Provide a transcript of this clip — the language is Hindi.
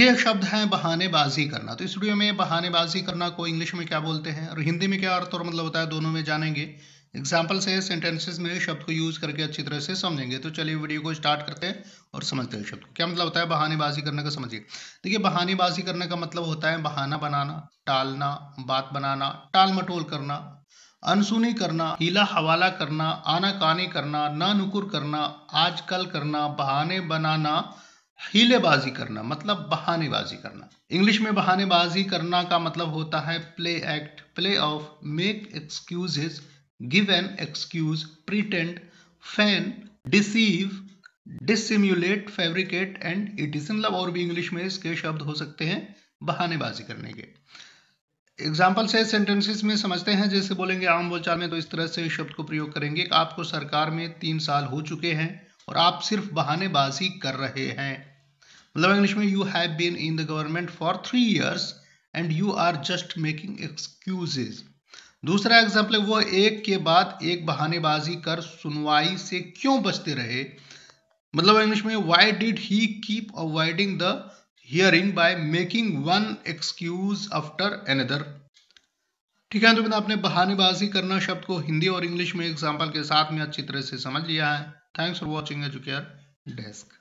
ये शब्द है बहानेबाजी करना तो इस वीडियो में बहानेबाजी करना को इंग्लिश में क्या बोलते हैं और हिंदी में क्या अर्थ और मतलब होता है दोनों में जानेंगे एग्जाम्पल से सेंटेंसेस में शब्द को यूज करके अच्छी तरह से समझेंगे तो चलिए वीडियो को स्टार्ट करते हैं और समझते हैं शब्द को क्या मतलब होता है बहानेबाजी करने का समझिए देखिए बहानेबाजी करने का मतलब होता है बहाना बनाना टालना बात बनाना टाल मटोल करना अनसुनी करना हीला हवाला करना आना कानी करना ना नुकुर करना आजकल करना बहाने बनाना हीलेबाजी करना मतलब बहानेबाजी करना इंग्लिश में बहानेबाजी करना का मतलब होता है play act play off make excuse give an excuse pretend feign deceive dissimulate fabricate and it is in love और भी इंग्लिश में इसके शब्द हो सकते हैं बहानेबाजी करने के एग्जाम्पल से सेंटेंसेस में समझते हैं जैसे बोलेंगे आम बोलचाल में तो इस तरह से इस शब्द को प्रयोग करेंगे कि आपको सरकार में तीन साल हो चुके हैं और आप सिर्फ बहानेबाजी कर रहे हैं मतलब इंग्लिश में you have been in the government for three years and you are just making excuses दूसरा एग्जाम्पल है वो एक के बाद एक बहानेबाजी कर सुनवाई से क्यों बचते रहे मतलब इंग्लिश में why did he keep avoiding the hearing by making one excuse after another ठीक है तो मैंने आपने बहानेबाजी करना शब्द को हिंदी और इंग्लिश में एग्जाम्पल के साथ में अच्छी तरह से समझ लिया है thanks for watching Educare desk